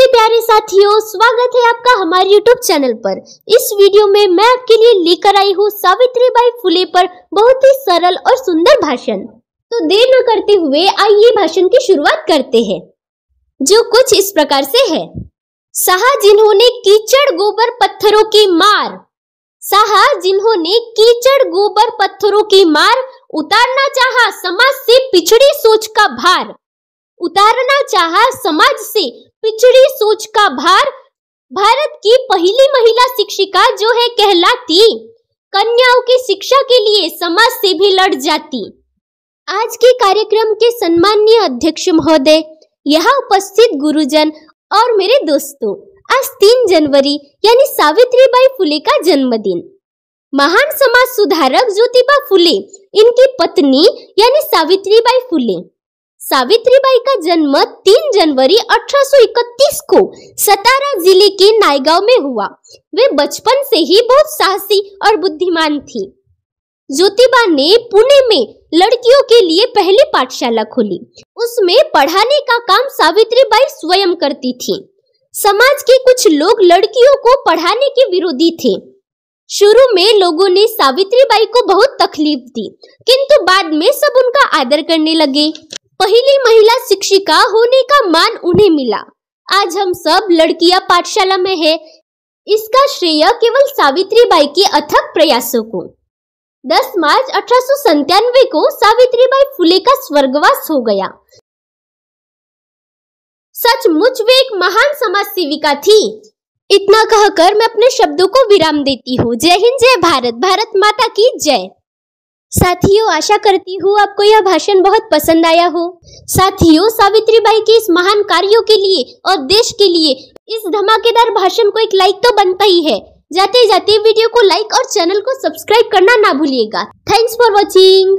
नमस्ते प्यारे साथियों स्वागत है आपका हमारे YouTube चैनल पर इस वीडियो में मैं आपके लिए लेकर आई हूँ सावित्री बाई फुले पर बहुत ही सरल और सुंदर भाषण तो देर न करते हुए आइए भाषण की शुरुआत करते हैं जो कुछ इस प्रकार से है सहा जिन्होंने कीचड़ गोबर पत्थरों की मार सहा जिन्होंने कीचड़ गोबर पत्थरों की मार उतारना चाह समाज से पिछड़ी सोच का भार उतारना चाहा समाज से पिछड़ी सोच का भार भारत की पहली महिला शिक्षिका जो है कहलाती कन्याओं की शिक्षा के लिए समाज से भी लड़ जाती आज के कार्यक्रम के सम्मान्य अध्यक्ष महोदय यहाँ उपस्थित गुरुजन और मेरे दोस्तों आज तीन जनवरी यानी सावित्री बाई फुले का जन्मदिन महान समाज सुधारक ज्योतिबा फुले इनकी पत्नी यानी सावित्री बाई फुले सावित्रीबाई का जन्म 3 जनवरी 1831 को सतारा जिले के नायगांव में हुआ वे बचपन से ही बहुत साहसी और बुद्धिमान थी ज्योतिबा ने पुणे में लड़कियों के लिए पहली पाठशाला खोली उसमें पढ़ाने का काम सावित्रीबाई स्वयं करती थी समाज के कुछ लोग लड़कियों को पढ़ाने के विरोधी थे शुरू में लोगों ने सावित्रीबाई को बहुत तकलीफ दी किंतु बाद में सब उनका आदर करने लगे पहली महिला शिक्षिका होने का मान उन्हें मिला आज हम सब लड़कियां पाठशाला में है इसका श्रेय केवल सावित्री बाई के अथक प्रयासों को 10 मार्च अठारह को सावित्री बाई फुले का स्वर्गवास हो गया सचमुच वे एक महान समाज सेविका थी इतना कहकर मैं अपने शब्दों को विराम देती हूँ जय हिंद जय भारत भारत माता की जय साथियों आशा करती हूँ आपको यह भाषण बहुत पसंद आया हो साथियों सावित्री बाई के इस महान कार्यों के लिए और देश के लिए इस धमाकेदार भाषण को एक लाइक तो बनता ही है जाते जाते वीडियो को लाइक और चैनल को सब्सक्राइब करना ना भूलिएगा थैंक्स फॉर वॉचिंग